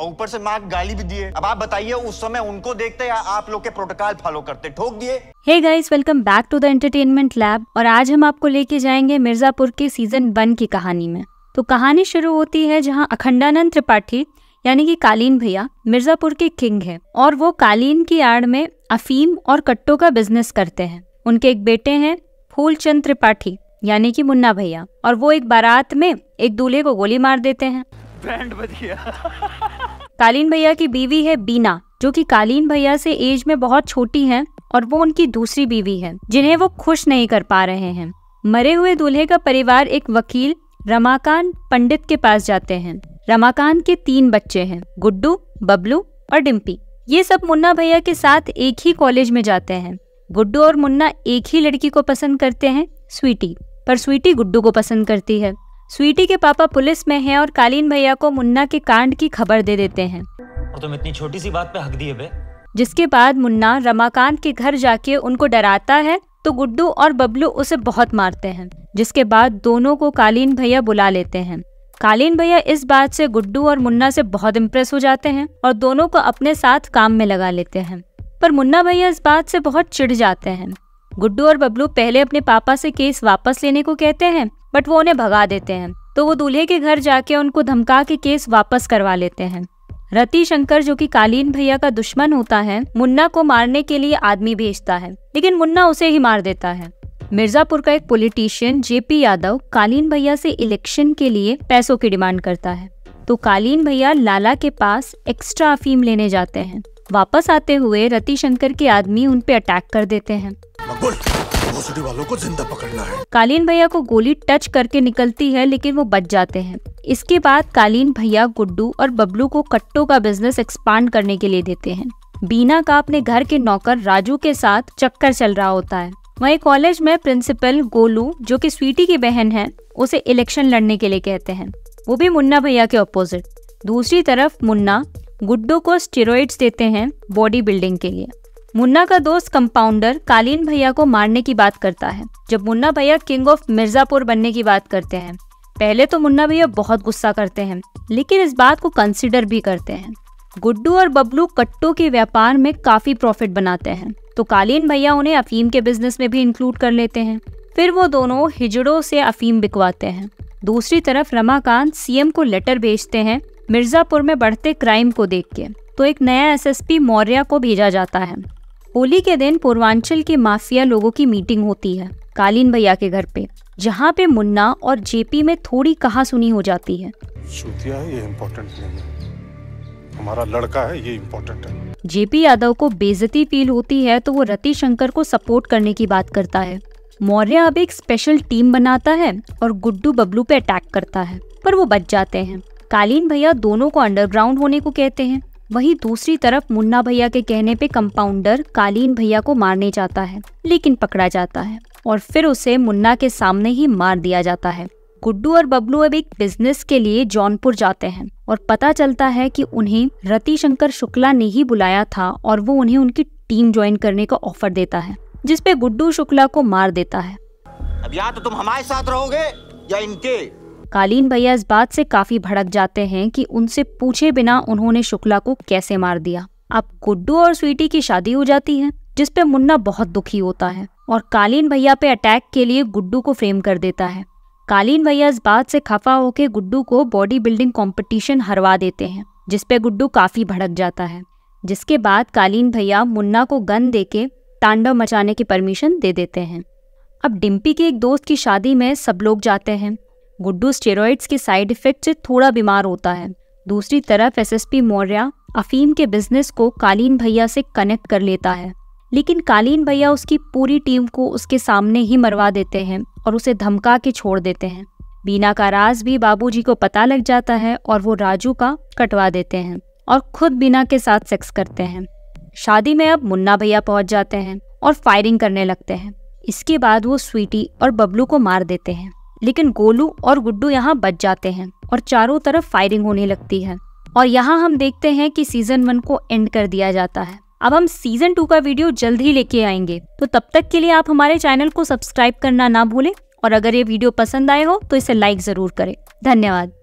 और ऊपर से मार्क गाली भी दिए अब आप बताइए उस समय उनको देखते या आप लोग के प्रोटोकॉल फॉलो करते ठोक दिए hey guys welcome back to the Entertainment Lab और आज हम आपको लेके जाएंगे मिर्जापुर के सीजन वन की कहानी में तो कहानी शुरू होती है जहाँ अखंडानंद त्रिपाठी यानी कि कालीन भैया मिर्जापुर के किंग है और वो कालीन की आड़ में अफीम और कट्टो का बिजनेस करते हैं उनके एक बेटे हैं फूलचंद त्रिपाठी यानी कि मुन्ना भैया और वो एक बारात में एक दूल्हे को गोली मार देते हैं बैंड बज गया कालीन भैया की बीवी है बीना जो कि कालीन भैया से एज में बहुत छोटी हैं और वो उनकी दूसरी बीवी है जिन्हें वो खुश नहीं कर पा रहे हैं मरे हुए दूल्हे का परिवार एक वकील रमाकांत पंडित के पास जाते हैं रमाकांत के तीन बच्चे हैं गुड्डू बबलू और डिम्पी ये सब मुन्ना भैया के साथ एक ही कॉलेज में जाते हैं गुड्डू और मुन्ना एक ही लड़की को पसंद करते हैं स्वीटी पर स्वीटी गुड्डू को पसंद करती है स्वीटी के पापा पुलिस में हैं और कालीन भैया को मुन्ना के कांड की खबर दे देते हैं और तो तुम इतनी छोटी सी बात पे हक दिए बे जिसके बाद मुन्ना रमाकांत के घर जाके उनको डराता है तो गुड्डू और बबलू उसे बहुत मारते हैं जिसके बाद दोनों को कालीन भैया बुला लेते हैं कालीन भैया इस बात से गुड्डू और मुन्ना से बहुत इम्प्रेस हो जाते हैं और दोनों को अपने साथ काम में लगा लेते हैं पर मुन्ना भैया इस बात से बहुत चिढ़ जाते हैं गुड्डू और बबलू पहले अपने पापा से केस वापस लेने को कहते हैं बट वो उन्हें भगा देते हैं तो वो दूल्हे के घर जाके उनको धमका के केस वापस करवा लेते हैं रति शंकर जो कि कालीन भैया का दुश्मन होता है मुन्ना को मारने के लिए आदमी भेजता है लेकिन मुन्ना उसे ही मार देता है मिर्जापुर का एक पॉलिटिशियन जेपी यादव कालीन भैया से इलेक्शन के लिए पैसों की डिमांड करता है तो कालीन भैया लाला के पास एक्स्ट्रा अफीम लेने जाते हैं वापस आते हुए रति शंकर के आदमी उन पे अटैक कर देते हैं वालों को जिंदा पकड़ना है कालीन भैया को गोली टच करके निकलती है लेकिन वो बच जाते हैं इसके बाद कालीन भैया गुड्डू और बबलू को कट्टो का बिजनेस एक्सपांड करने के लिए देते हैं बीना का अपने घर के नौकर राजू के साथ चक्कर चल रहा होता है वही कॉलेज में प्रिंसिपल गोलू जो कि स्वीटी की बहन है उसे इलेक्शन लड़ने के लिए कहते हैं वो भी मुन्ना भैया के ऑपोजिट दूसरी तरफ मुन्ना गुड्डू को स्टेरॉइड्स देते हैं बॉडी बिल्डिंग के लिए मुन्ना का दोस्त कंपाउंडर कालीन भैया को मारने की बात करता है जब मुन्ना भैया किंग ऑफ मिर्जापुर बनने की बात करते हैं पहले तो मुन्ना भैया बहुत गुस्सा करते हैं लेकिन इस बात को कंसिडर भी करते हैं गुड्डू और बबलू कट्टो के व्यापार में काफी प्रॉफिट बनाते हैं तो कालीन भैया उन्हें अफीम के बिजनेस में भी इंक्लूड कर लेते हैं फिर वो दोनों हिजड़ों से अफीम बिकवाते हैं दूसरी तरफ रमाकांत सीएम को लेटर भेजते हैं मिर्ज़ापुर में बढ़ते क्राइम को देख के तो एक नया एसएसपी मौर्या को भेजा जाता है होली के दिन पूर्वांचल के माफिया लोगों की मीटिंग होती है कालीन भैया के घर पे जहाँ पे मुन्ना और जेपी में थोड़ी कहा सुनी हो जाती है है ये इम्पोर्टेंट नहीं है हमारा लड़का है ये इम्पोर्टेंट है जेपी यादव को बेजती फील होती है तो वो रति शंकर को सपोर्ट करने की बात करता है मौर्य अब एक स्पेशल टीम बनाता है और गुड्डू बबलू पे अटैक करता है पर वो बच जाते हैं कालीन भैया दोनों को अंडरग्राउंड होने को कहते हैं वहीं दूसरी तरफ मुन्ना भैया के कहने पे कंपाउंडर कालीन भैया को मारने जाता है लेकिन पकड़ा जाता है और फिर उसे मुन्ना के सामने ही मार दिया जाता है गुड्डू और बबलू अब एक बिजनेस के लिए जौनपुर जाते हैं और पता चलता है कि उन्हें रति शंकर शुक्ला ने ही बुलाया था और वो उन्हें उनकी टीम ज्वाइन करने का ऑफर देता है जिसपे गुड्डू शुक्ला को मार देता है अब या तो तुम हमारे साथ रहोगे या इनके कालीन भैया इस बात से काफी भड़क जाते हैं कि उनसे पूछे बिना उन्होंने शुक्ला को कैसे मार दिया अब गुड्डू और स्वीटी की शादी हो जाती है जिसपे मुन्ना बहुत दुखी होता है और कालीन भैया पे अटैक के लिए गुड्डू को फ्रेम कर देता है कालीन भैया इस बात से खफा होकर गुड्डू को बॉडी बिल्डिंग कॉम्पिटिशन हरवा देते हैं जिसपे गुड्डू काफी भड़क जाता है जिसके बाद कालीन भैया मुन्ना को गन देके तांडव मचाने की परमिशन दे देते हैं अब डिम्पी के एक दोस्त की शादी में सब लोग जाते हैं गुड्डू स्टेरॉइड्स के साइड इफेक्ट से थोड़ा बीमार होता है दूसरी तरफ एसएसपी मौर्या अफीम के बिजनेस को कालीन भैया से कनेक्ट कर लेता है लेकिन कालीन भैया उसकी पूरी टीम को उसके सामने ही मरवा देते हैं और उसे धमका के छोड़ देते हैं बीना का राज भी बाबूजी को पता लग जाता है और वो राजू का कटवा देते हैं और खुद बीना के साथ सेक्स करते हैं शादी में अब मुन्ना भैया पहुंच जाते हैं और फायरिंग करने लगते हैं इसके बाद वो स्वीटी और बबलू को मार देते हैं लेकिन गोलू और गुड्डू यहाँ बच जाते हैं और चारों तरफ फायरिंग होने लगती है और यहाँ हम देखते हैं कि सीजन वन को एंड कर दिया जाता है अब हम सीजन टू का वीडियो जल्द ही लेके आएंगे तो तब तक के लिए आप हमारे चैनल को सब्सक्राइब करना ना भूलें और अगर ये वीडियो पसंद आए हो तो इसे लाइक जरूर करें धन्यवाद